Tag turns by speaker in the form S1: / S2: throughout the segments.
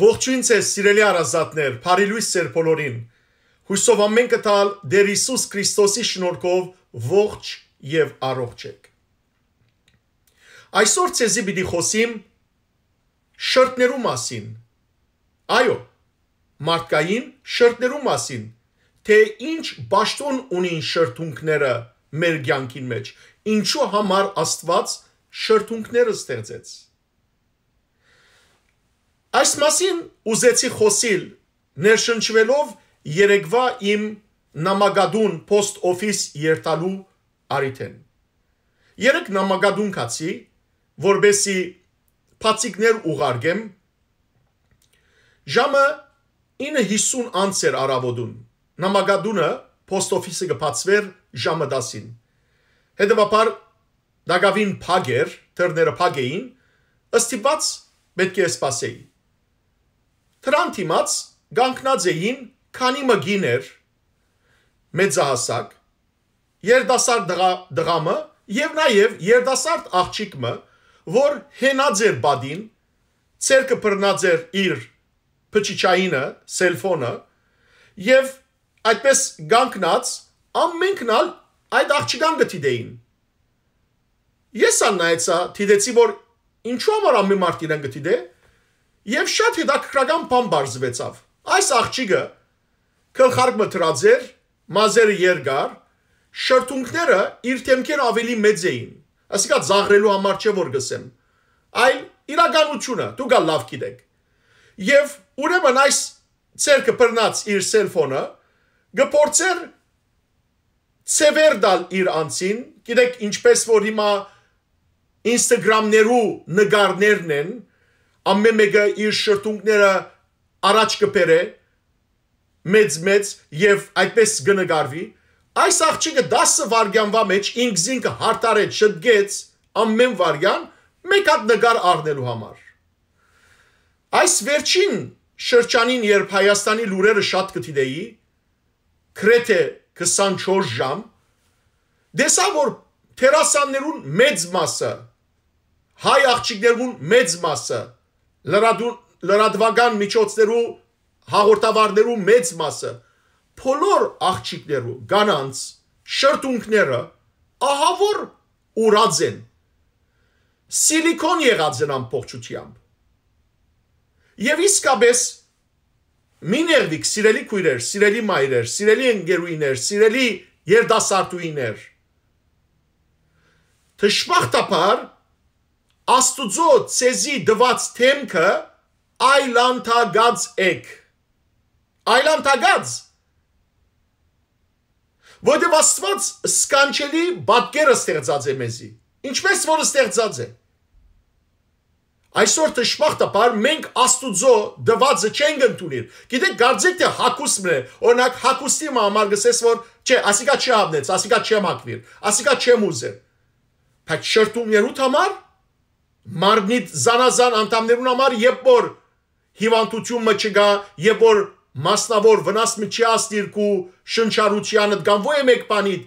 S1: Ողջույն ձեզ սիրելի արազատներ, բարի լույս ձեր բոլորին։ Հույսով ամեն կտալ Տեր Հիսուս Քրիստոսի շնորհքով ողջ եւ առողջ եք։ Այսօր ցեզի պիտի խոսեմ շրտներու մասին։ Այո, մարդկային շրտներու մասին, թե ինչ ճաշտոն ունին շրթունքները մեր ցանկին մեջ, ինչու համար Աստված շրթունքները ստեղծեց։ Այս մասին ուզեցի խոսիլ ներշնչվելով երեկվա իմ նամագադուն post office երթալու արիթեն։ Երեք նամագադուն կացի, որբեսի փացիկներ ուղարկեմ։ Ժամը 9:50 անց էր արավոտուն։ Նամագադունը post office-ը կփացվեր ժամը 10-ին։ Հետևաբար դակավին փագեր, թերները փագեին, ըստիպած պետք է սпасեի։ Դրան դիմաց Գանկնաձեին քանի մգիներ մեծահասակ երդասարդ դղամը եւ նաեւ երդասարդ աղջիկը որ հենաձեր բադին ցերկը բռնաձեր իր փչիչայինը սելֆոնը եւ այդպես գանկնած ամենքնալ այդ աղջիկան գտիդեին ես աննայեցա դիտեցի որ ինչու՞ համար ամեն մարդ իրեն գտիդե Եվ շատ հետաքրական բան բարձվեցավ։ Այս աղջիկը քլխարկը թրաձեր, մազերը երկար, շրթունքները իր թեմքեր ավելի մեծ էին։ Ասիկա զաղրելու համար չէ որ գսեմ, այլ իրականությունը դու գա լավ գիտեք։ Եվ ուրեմն այս ցերկը բռնած իր սելֆոնը գործեր ծևեր դալ իր անձին, գիտեք ինչպես որ հիմա Instagram-ներու նկարներն են, ամեն մեկը իր շրթունքները առաջ կբերե մեծ-մեծ եւ այդպես կնկարվի այս աղջիկը 10 վարգյանվա մեջ ինքզին կհարտարեց շտգեց ամեն վարգյան մեկ հատ նկար առնելու համար այս վերջին շրջանին երբ Հայաստանի լուրերը շատ կդիտեի քրեթե 24 ժամ դեսա որ թերասաններուն մեծ մասը հայ աղջիկներուն մեծ մասը լրատվական միջոցներու հաղորդավարներու մեծ մասը բոլոր աղջիկներու կանանց շրտունքները ահավոր ուրած են սիլիկոն եղած են ամբողջությամբ եւ իսկապես միներվիկ սիրելի քույրեր, սիրելի մայրեր, սիրելի ընկերուիներ, սիրելի երդասարտուիներ թշվախտապար Աստուծո ցեզի դված թեմքը այլանթագած եք։ Այլանթագած։ Որտեւ Աստված սկանչելի բատկերը ստեղծած է մեզի։ Ինչպես որ ստեղծած է։ Այսօր դժբախտը բար մենք Աստուծո դվածը չենք ընդունիր։ Գիտեք, գարձեք թե հակուսմն է, օրինակ հակուստի համար գսես որ չէ, ասիկա չի ապնեց, ասիկա չեմ ակվիր, ասիկա չեմ ուզել։ Բայց շրտումներուտ համար մարմնիտ զանազան անդամներուն համար, երբ որ հիվանդություն մը չգա, երբ որ մասնավոր վնաս մը չի աստիրկու շնչառությանը կամ ոե մեկ բանիդ,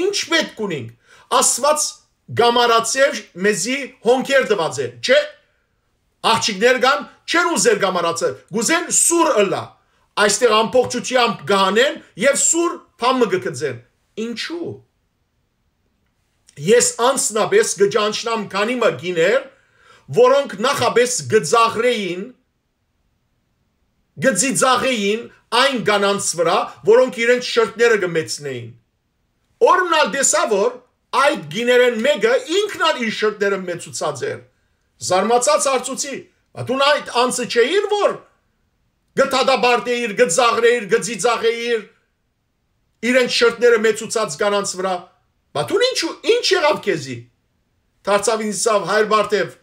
S1: ինչ պետք ունենք, ասված գամարացեր մեզի հոնքեր դված է, չէ, աղջիկներ կան, չեն ուզեր գամարացեր, գուզեն սուր ըլա, այստեղ ամպողջությամբ գահանեն և սուր պամը գկծեն, ինչու, Ես անսնաբես գճանչնամ քանի մը գիներ, որոնք նախաբես գծաղրեին, գծի ծաղեին այն գանանց վրա, որոնք իրենց շրտները գմեցնեին։ Օրնալ դեսա որ այդ գիներեն մեկը ինքն ալ իր շրտները մեծուցած էր։ Զարմացած արծուցի, ատուն այդ անցը չէին որ գտադաբարտեիր, գծաղրեիր, գծի ծաղեիր, իրենց շրտները մեծուցած գանանց վրա Բաթուն ինչու ինչ եղավ քեզի։ Դարձավ ինձ ցավ հայր Բարտև,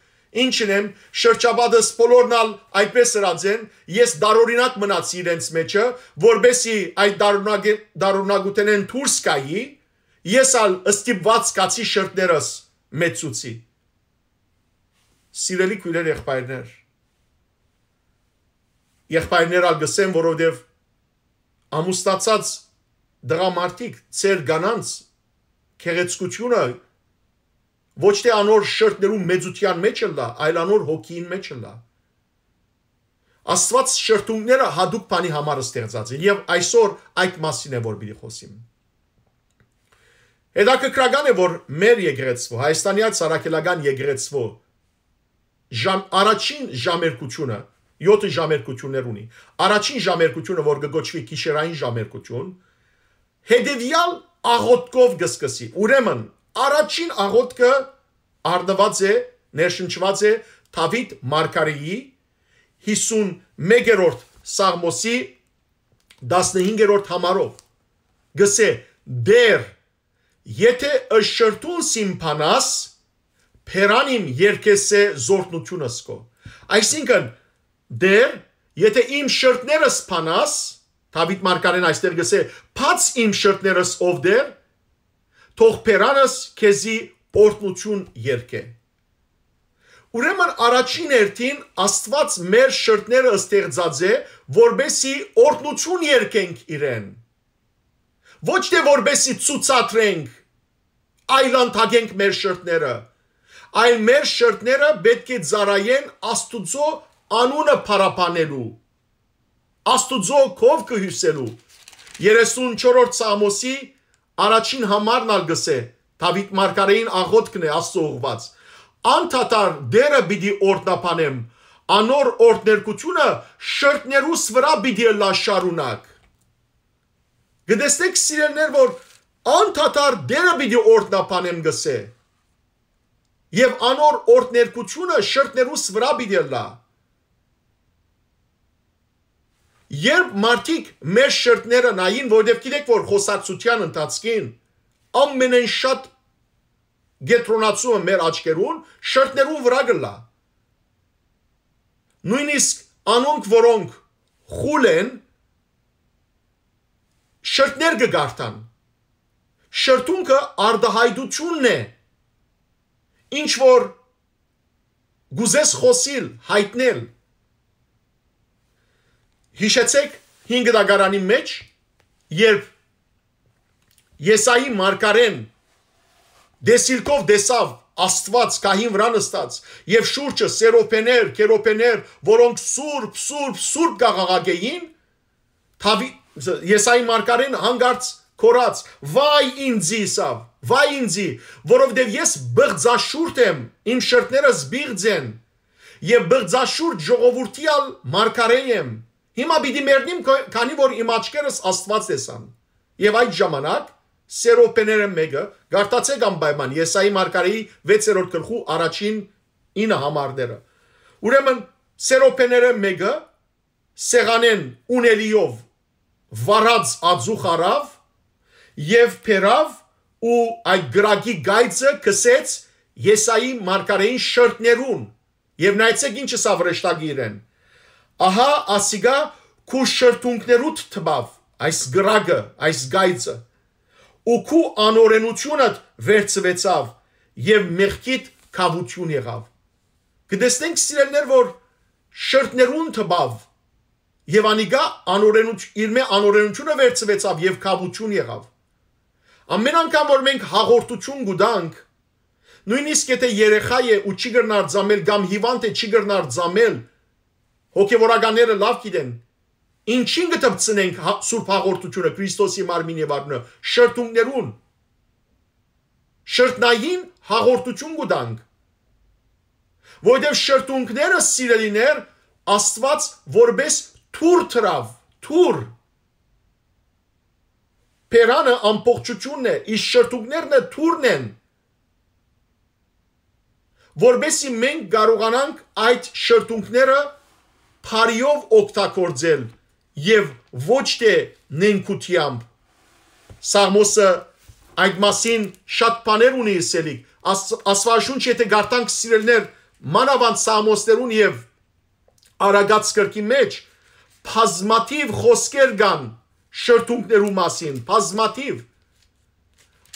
S1: ինչն եմ շրջապատս բոլորնալ այդպես հրաձեն, ես դարօրինակ մնացի իրենց մեջը, որբեսի այդ դարունագ դարունագուտենեն դուրս գայի, ես ալ ստիպված կացի շրտներս մեծուցի։ Սիրելի քույրեր եղբայրներ։ Եղբայրներ ալ գսեմ, որովհետև ամուսնացած դղամարդիկ ծեր գանանց քերեցկությունը ոչ թե անոր շրթներու մեծության մեջ ընդ, այլ անոր հոգին մեջ ընդ։ Աստված շրթունները հadoop բանի համար ստեղծած են եւ այսօր այդ մասին է որ պիտի խոսիմ։ Հետաքրքրական է որ մեր եգրեցվո հայաստանյաց արաքելական եգրեցվո ժամ առաջին ժամերկությունը 7 ժամերկություններ ունի։ Առաջին ժամերկությունը որ գոչվի քիշերային ժամերկություն, հետեւյալ աղոտկով գսկսի։ Ուրեմն, առաջին աղոտկը արնված է, ներշնչված է Թավիթ Մարգարեի 51-րդ Սաղմոսի 15-րդ համարով։ Գսե դեր եթե ըշշրտուն սիմփանաս Փերանիմ երկեսե զորտնությունս կո։ Այսինքն դեր եթե իմ շրտները սփանաս Դավիթ Մարգարեն այստեղ գսե. «Փաց իմ շրթներս ով դեր, թող փերանս քեզի օրտնություն երկե»։ Ուրեմն առաջին հերթին Աստված մեր շրթները ստեղծած է, որբեսի օրտնություն երկենք իրեն։ Ոչ թե որբեսի ցուցադրենք, այլ ընդհանենք մեր շրթները, այլ մեր շրթները պետք է ծառայեն Աստուծո անունը փառաբանելու Աստուծո կով կհյուսելու 34-րդ Սամոսի առաջին համարն ալ գսե Դավիթ Մարգարեին աղոթքն է Աստծո ուղված Անթատար դերը բիդի օրտնապանեմ անոր օրտներկությունը շրտներուս վրա բիդի լաշարունակ Գտեստեք սիրելներ որ անթատար դերը բիդի օրտնապանեմ գսե Եվ անոր օրտներկությունը շրտներուս վրա բիդի լա Երբ մարդիկ մեր շրտները նային, որովհետև գիտեք, որ խոսակցության ընթացքին ամենեն շատ գետրոնացումը մեր աչքերուն շրտներուն վրա գլա։ Նույնիսկ անոնք, որոնք խուլ են, շրտներ կգարտան։ Շրտունքը արդահայտությունն է։ Ինչ որ գուզես խոսիլ, հայտնել, հիշեցեք 5 դագարանի մեջ, երբ Եսայի մարգարեն դեսիլկով դեսավ Աստված կահին վրա նստած եւ շուրջը սերոպեներ, կերոպեներ, որոնք սուրբ, սուրբ, սուրբ գաղաղագեին, թավի Եսայի մարգարեն հանգարց կորած, վայ ինձի սավ, վայ ինձի, որովհետև ես բղձաշուրտ եմ, իմ շրթները զբիղձ են, եւ բղձաշուրտ ժողովրդիալ մարգարեն եմ, Հիմա պիտի մերնիմ, քանի որ իմ աչքերս Աստված տեսան։ Եվ այդ ժամանակ սերոպեները մեկը գարտացեք անպայման Եսայի մարգարեի 6-րդ գլխու առաջին 9 համարները։ Ուրեմն սերոպեները մեկը սեղանեն ունելիով վարած աձուխ արավ եւ փերավ ու այդ գրագի գայծը կսեց Եսայի մարգարեին շրտներուն։ Եվ նայեցեք ինչս ավրեշտագիր են։ Ահա ասիգա քու շրթունքներուդ թբավ այս գրագը, այս գայծը։ Ու քու անօրենությունդ վերծվեցավ եւ մեղքիդ կավություն եղավ։ Գտեսնենք սիրելներ, որ շրթներուն թբավ եւ անիգա անօրենություն իր մե անօրենությունը վերծվեցավ եւ կավություն եղավ։ Ամեն անգամ որ մենք հաղորդություն գուտանք, նույնիսկ եթե երեխա է ու չի գրնար ծամել կամ հիվանդ է չի գրնար ծամել, հոգևորականները լավ գիտեն ինչին գտածնենք հա- սուրբ հաղորդությունը Քրիստոսի մարմին եւ արունը շրթուններուն շրթնային հաղորդություն գտանք որովհետեւ շրթունքները սիրելիներ Աստված որբես թուր թրավ թուր Պերանը ամբողջությունն է, իսկ շրթունքներն է թուրն են։ Որբեսի մենք կարողանանք այդ շրթունքները բարիով օգտագործել եւ ոչ թե նենքությամբ Սամոսը այդ մասին շատ բաներ ունի իսելիկ ասվաշունչ եթե գարտանք սիրելներ մանավանդ Սամոսներուն եւ Արագած կրկի մեջ բազմաթիվ խոսքեր կան շրթունքներու մասին բազմաթիվ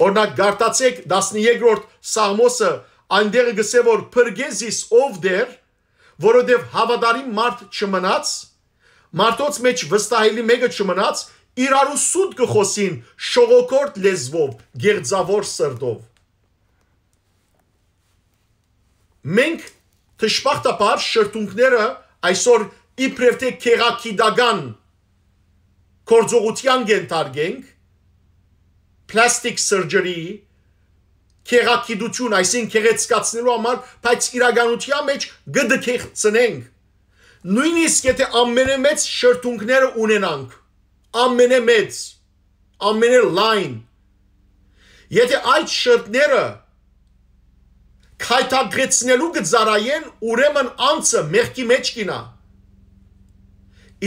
S1: Օրինակ գարտացեք 13-րդ Սամոսը այնտեղ գսե որ Փրգեզիս ով դեր որովհետև հավատարիմ մարդ չմնաց, մարդոց մեջ վստահելի մեկը չմնաց, իրարու սուտ կխոսին շողոքորտ լեզվով, գեղձավոր սրտով։ Մենք թշպախտապար շրթունքները այսօր իբրև թե քեղակիդական կորձողության գենտարգենք, plastic surgery քերակիդություն, այսինքն քերեցկացնելու համար, բայց իրականության մեջ գդքեցնենք։ Նույնիսկ եթե ամենամեծ շրթունքները ունենանք, ամենամեծ, ամենալայն, եթե այդ շրթները քայտագրեցնելու գծարայեն, ուրեմն անցը մեղքի մեջ կինա։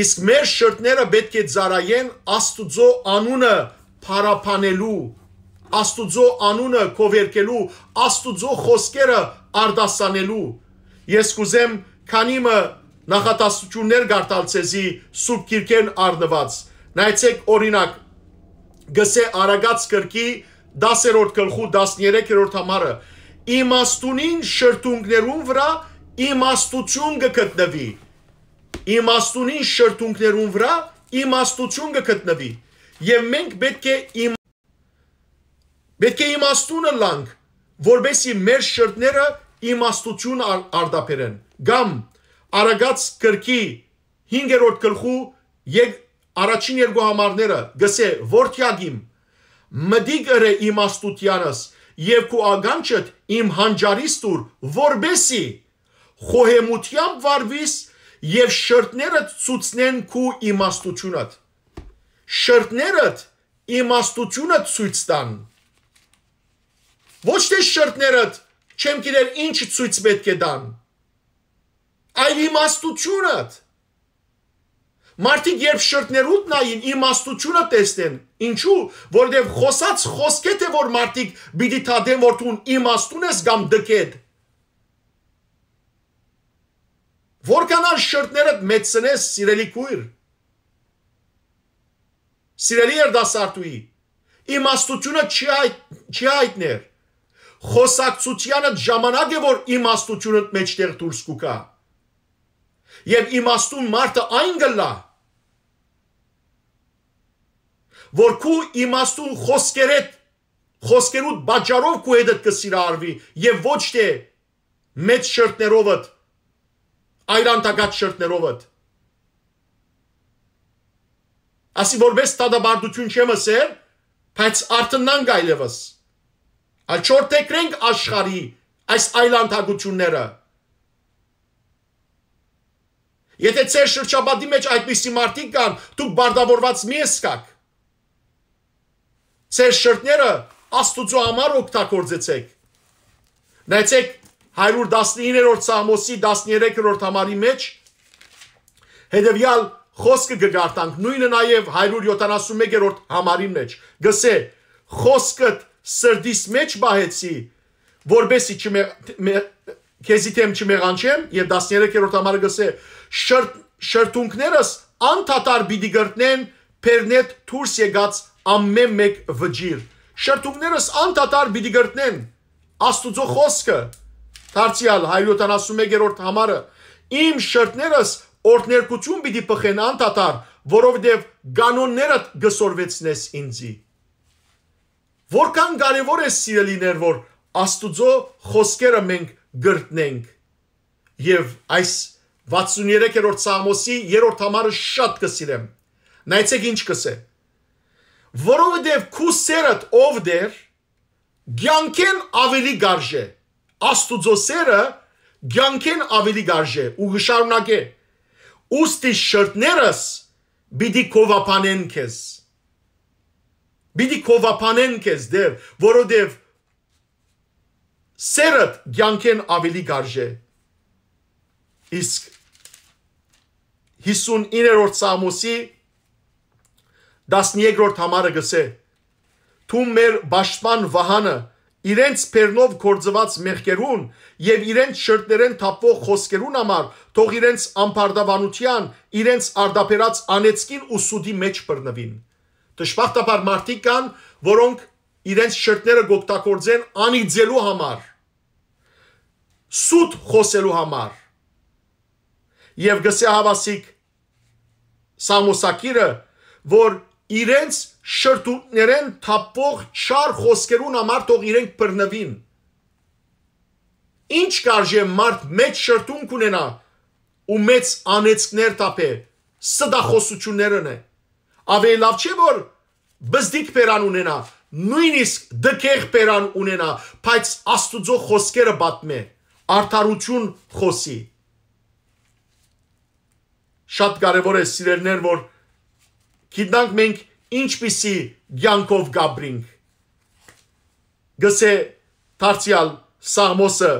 S1: Իսկ մեր շրթները պետք է ծարայեն Աստուծո անունը փարապանելու Աստուծո անունը կովերկելու, Աստուծո խոսքերը արդասանելու։ Ես կուզեմ քանիմը նախատասություններ գարտալ ցեզի Սուրբ Կիրկեն արնված։ Նայեցեք օրինակ գսե Արագած կրկի 10-րդ գլխու 13-րդ համարը իմաստունին շրթունքներուն վրա իմաստություն կգտնվի իմաստունին շրթունքներուն վրա իմաստություն կգտնվի եւ մենք պետք է իմ Պետք է իմաստունը լանք, որբեսի մեր շրտները իմաստություն ար, արդապերեն։ Գամ Արագած կրկի 5-րդ գլխու եկ առաջին երկու համարները գսե որդյագիմ մդիգը իմաստությանս եւ քու ագանչդ իմ հանջարիստուր որբեսի խոհեմությամբ վարվիս եւ շրտներդ ցուցնեն քու իմաստությունդ շրտներդ իմաստությունը ցույց տան իմ ոչ թե շրտներդ չեմ գիտեր ինչ ցույց պետք է տան այլ իմաստությունդ Մարդիկ երբ շրտներուտ նային իմաստությունը տեսնեն, ինչու, որովհետև խոսած խոսք է թե որ մարդիկ պիտի թադեն որ դու իմաստուն ես կամ դկետ։ Որքանալ շրտներդ մեծնես, սիրելի քույր։ Սիրելի երդասարտուի, իմաստությունը չի այդ չի այդներ։ այդ խոսակցությանդ ժամանակ է որ իմաստությունդ մեջտեղ դուրս կուկա եւ իմաստուն մարդը այն գլա որ քու իմաստուն խոսքերդ խոսքերուդ բաճարով քու հետդ կսիրարվի եւ ոչ թե մեծ շրտներովդ այլանդագած շրտներովդ ասի որպես տադաբարդություն չեմ ասել բայց արտնանք այլևս այլ չորտեկրենք աշխարի այս այլանդակությունները։ Եթե ձեր շրջապատի մեջ այդպիսի մարդիկ կան, դուք բարդավորված մի եսկակ։ Ձեր շրտները աստուծո համար օգտագործեցեք։ Նայեցեք 119-րդ Սամոսի 13-րդ համարի մեջ հետևյալ խոսքը գկարտանք, նույնը նաև 171-րդ համարի մեջ։ Գսե, խոսքդ սրդիս մեջ բահեցի, որբեսի չմեղ քեզի թեմ չմեղանչեմ եւ 13-րդ համարը գսե շրտ շրտունքներս անթատար պիտի գրտնեն Փերնետ դուրս եկած ամեն մեկ վճիր։ Շրտունքներս անթատար պիտի գրտնեն Աստուծո խոսքը։ Դարձյալ 171-րդ համարը իմ շրտներս օրներկություն պիտի փխեն անթատար, որովհետև կանոններդ գսորվեցնես ինձի։ Որքան կարևոր է սիրելիներ, որ Աստուծո խոսքերը մենք գրտնենք։ Եվ այս 63-րդ Սամոսի 3-րդ համարը շատ կսիրեմ։ Նայեցեք ինչ կսե։ Որովհետև քու սերդ ով դեր ցանկեն ավելի գարժ է։ Աստուծո սերը ցանկեն ավելի գարժ է ու գշարունակե։ Ոստի շրտներս բիդի կովապանեն քեզ։ Բիդի կովապանեն քեզ դեր, որովհետև սերդ ցանկեն ավելի գարժե։ Իսկ 59-րդ Սամոսի 12-րդ համարը գսե. Թում մեր ճշմարտ վահանը իրենց բեռնով կորձված մեղքերուն եւ իրենց շրտերեն թափող խոսքերուն համար թող իրենց ամբարդավանության, իրենց արդապերած անեցքին ու սուդի մեջ բռնվին։ Դժբախտաբար մարդիկ կան, որոնք իրենց շրտները գոկտակորձեն անիծելու համար, սուտ խոսելու համար։ Եվ գսե հավասիկ Սամոսակիրը, որ իրենց շրտուտներեն թափող չար խոսքերուն համար թող իրենք բռնվին։ Ինչ կարժե մարդ մեծ շրտունք ունենա ու մեծ անեցքներ տապե, սդախոսություններն է ավելի լավ չէ որ բզդիկ բերան ունենա, նույնիսկ դկեղ բերան ունենա, բայց Աստուծո խոսքերը բատմե, արդարություն խոսի։ Շատ կարևոր է սիրելներ, որ գիտնանք մենք ինչպիսի ցանկով գաբրինք։ Գսե Թարցիալ Սամոսը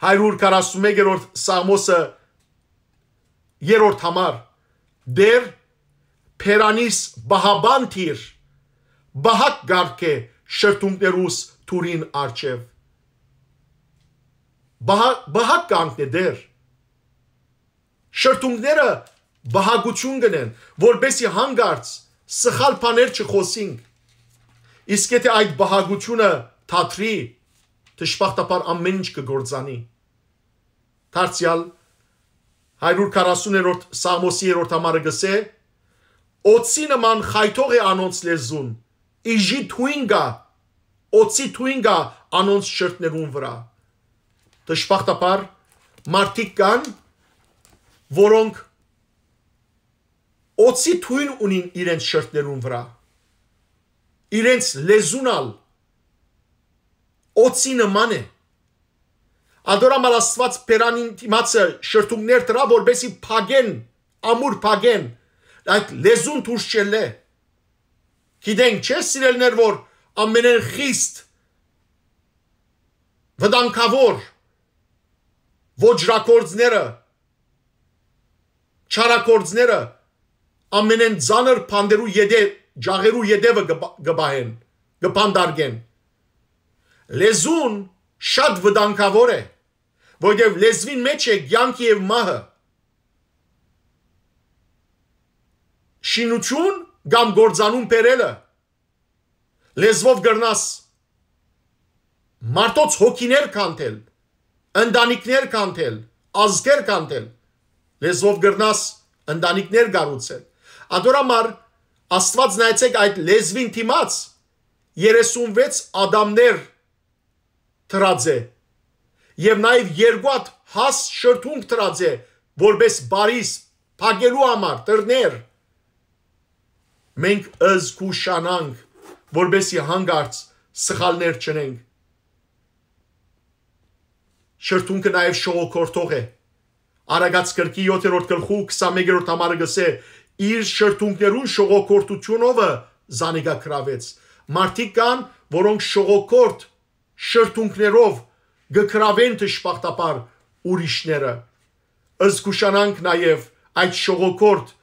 S1: 141-րդ Սամոսը երրորդ համար դեր Փերանիս բահաբան թիր բահակ գարկե շրտունքներուս թուրին արչև բահակ կանքն է դեր շրտունքները բահագություն գնեն որբեսի հանգարց սխալ բաներ չխոսինք իսկ եթե այդ բահագությունը թաթրի դժբախտաբար ամեն ինչ կգործանի դարձյալ 140-րդ սամոսի 3-րդ համարը գսե Օծի նման խայթող է անոնց լեզուն։ Իժի թույնգա, օծի թույնգա անոնց շրթներուն վրա։ Դժբախտաբար մարդիկ կան, որոնք օծի թույն ունին իրենց շրթներուն վրա։ Իրենց լեզունալ օծի նման է։ Ադորամալ Աստված Պերանին դիմացը շրթունգներ դրա, որբեսի փագեն, ամուր փագեն այդ լեզուն դուրս չելե։ Գիտենք չէ սիրելներ որ ամենեն խիստ վտանգավոր ոչրակորձները չարակորձները ամենեն ցաներ փանդերու յեդե ջաղերու յեդևը գբահեն գբանդարգեն լեզուն շատ վտանգավոր է որովհետև լեզվին մեջ է ցանկի եւ մահը շինություն կամ գործանուն բերելը լեզվով գրնաս մարտոց հոգիներ կանտել ընտանիքներ կանտել ազգեր կանտել լեզվով գրնաս ընտանիքներ գառուցել ադորամար աստված նայեցեք այդ լեզվին թիմած 36 ադամներ թրած է եւ նաեւ երկու հատ հաս շրթունք թրած է որպես բարիս փակելու համար տրներ մենք ըզգ ուշանանք, որբեսի հանգարց սխալներ չնենք։ Շրթունքը նաև շողոքորթող է։ Արագած գրքի 7-րդ գլխու 21-րդ համարը գսե իր շրթունքներուն շողոքորթությունովը զանիգա կրավեց։ Մարդիկ կան, որոնք շողոքորթ շրթունքներով գկրավեն դժպախտապար ուրիշները։ Ըզգուշանանք նաև այդ շողոքորթ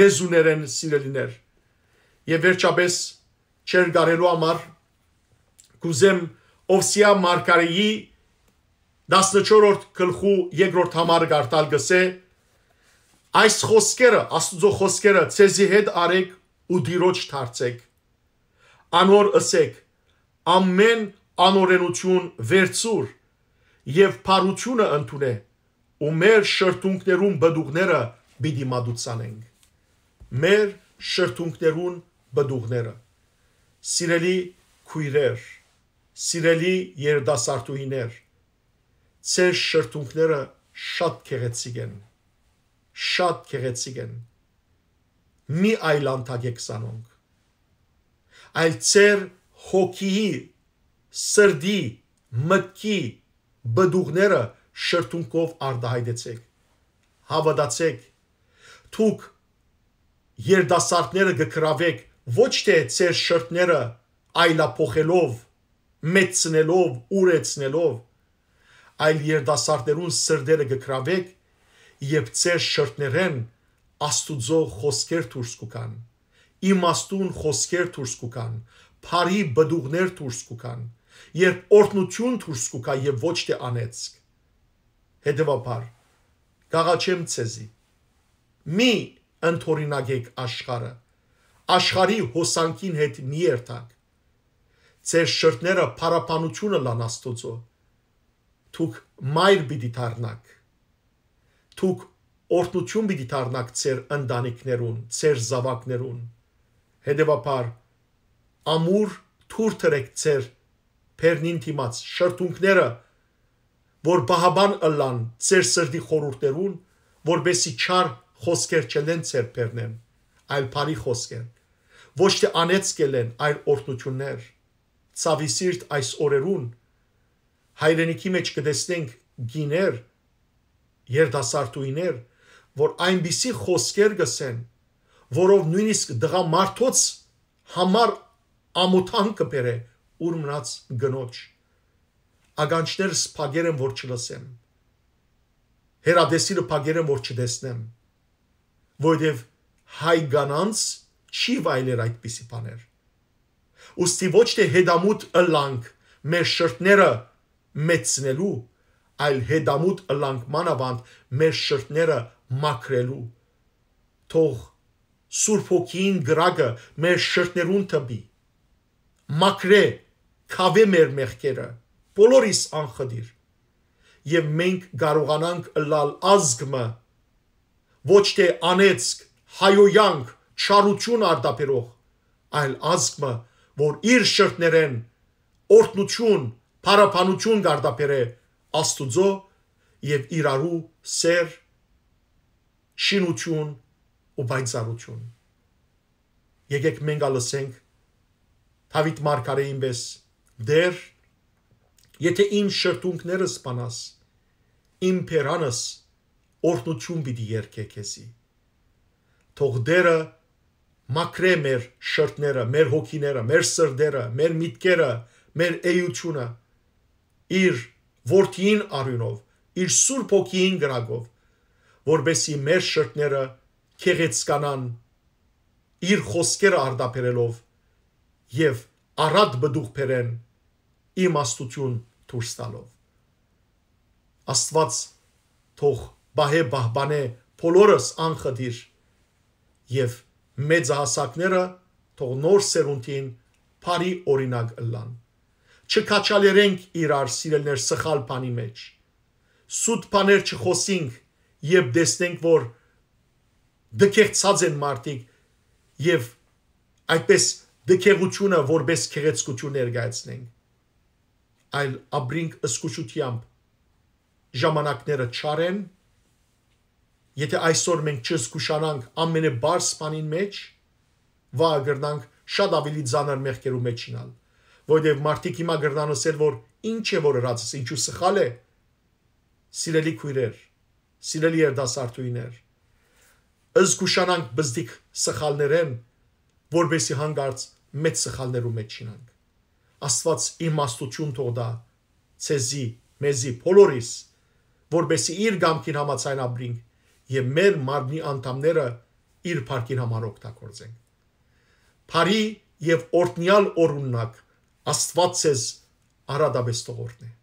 S1: լեզուներեն սիրելիներ եւ վերջապես չեր գարելու համար կուզեմ Օվսիա Մարգարեի 14-րդ գլխու 2-րդ համարը գարտալ գսե այս խոսքերը աստուծո խոսքերը ցեզի հետ արեք ու դիրոջ դարձեք անոր ըսեք ամեն անօրենություն վերցուր եւ փառությունը ընդունե ու մեր շրթունքներուն բդուղները պիտի մատուցանենք մեր շրթունքներուն բդուղները։ Սիրելի քույրեր, սիրելի երդասարտուհիներ, ցեր շրթունքները շատ քեղեցիկ են։ Շատ քեղեցիկ են։ Մի այլանդակեք սանոնք։ Այլ ցեր հոգիի, սրդի, մտքի բդուղները շրթունքով արդահայտեցեք։ Հավատացեք, թուք երդասարտները գկրավեք ոչ թե ծեր շրթները այլափոխելով, մեծնելով, ուրեցնելով, այլ երդասարտերուն սրդերը գկրավեք եւ ծեր շրթներեն աստուծո խոսքեր դուրս կուքան իմաստուն խոսքեր դուրս կուքան բարի բդուղներ դուրս կուքան երբ օրտնություն դուրս կուքա եւ ոչ թե անեցք հետեւաբար գաղաչեմ ցեզի մի ընթորինագեք աշխարը աշխարհի հոսանքին հետ մի երթակ։ Ձեր շրթները փարապանությունը լան Աստծո։ Թուք մայր պիտի դառնաք։ Թուք օրհնություն պիտի դառնաք ձեր ընտանիքներուն, ձեր զավակներուն։ Հետևաբար ամուր թուր թրեք ձեր Պերնին թիմած շրթունքները որ բահաբան ըլլան ձեր սրդի խորուրդերուն որբեսի չար խոսքեր չեն ձեր բերնեն այլ բարի խոսքեր ոչ թե անեցկել են, այլ օրհնություններ։ Ցավի սիրտ այս օրերուն հայրենիքի մեջ կտեսնենք գիներ, երդասարտուիներ, որ այնպիսի խոսքեր գսեն, որով նույնիսկ դղամարթոց համար ամոթան կբերե ուր մնաց գնոջ։ Ագանչներ սփագեր են, որ չլսեմ։ Հերադեսիրը փագեր են, որ չտեսնեմ։ Որովհետև հայ գանանց չի վայելեր այդպիսի բաներ։ Ոստի ոչ թե հետամուտ ըլանք մեր շրթները մեծնելու, այլ հետամուտ ըլանքման ավանդ մեր շրթները մաքրելու։ Թող Սուրբ Հոգին գրագը մեր շրթներուն տպի։ Մաքրե, քավե մեր մեղքերը, բոլորիս անխդիր։ Եվ մենք կարողանանք լալ ազգը ոչ թե անեցք, հայոյանք, շարություն արդապերող, այլ ազգը, որ իր շրտներեն օրտնություն, փարապանություն գարդապերե Աստուծո եւ իրարու սեր շինություն ու բայցարություն։ Եկեք մենք ալսենք Դավիթ Մարգարեին պես դեր եթե իմ շրտունքները սpanas իմ փերանս օրտնություն պիտի երկե քեզի թող դերը մաքրե մեր շրթները, մեր հոգիները, մեր սրդերը, մեր միտքերը, մեր էությունը իր որդին արյունով, իր սուրբ հոգին գրագով, որբեսի մեր շրթները քեղեցկանան իր խոսքերը արդապերելով եւ առատ բդուղ բերեն իմաստություն դուրս տալով աստված թող բահե բահբանե բոլորս անխդիր եւ մեծահասակները թող նոր սերունդին բարի օրինակ ըլլան։ Չքաչալերենք իրար սիրելներ սխալ բանի մեջ։ Սուտ բաներ չխոսենք, երբ տեսնենք, որ դքեղծած են մարդիկ եւ այդպես դքեղությունը որպես քեղեցկություն ներկայացնենք այլ ապրինք ըսկուշությամբ ժամանակները չարեն Եթե այսօր մենք չզգուշանանք ամենաբար սպանին մեջ, վաղ գրնանք շատ ավելի ցաներ մեղքերու մեջինալ, որովհետև մարդիկ հիմա գրնանոսել որ ինչ է որ հրացս, ինչու սխալ է։ Սիրելի քույրեր, սիրելի երդասարտուիներ, զգուշանանք բզդիկ սխալներեն, որբեսի հանգարց մեծ սխալներու մեջ չինանք։ Աստված իմաստություն թող դա ցեզի, մեզի, բոլորիս, որբեսի իր գամքին համացանաբրինք եւ մեր մարմնի անդամները իր փառքին համար օգտագործենք։ Փարի եւ օրտնյալ օրունակ Աստված ցեզ արադաբես թողորն է։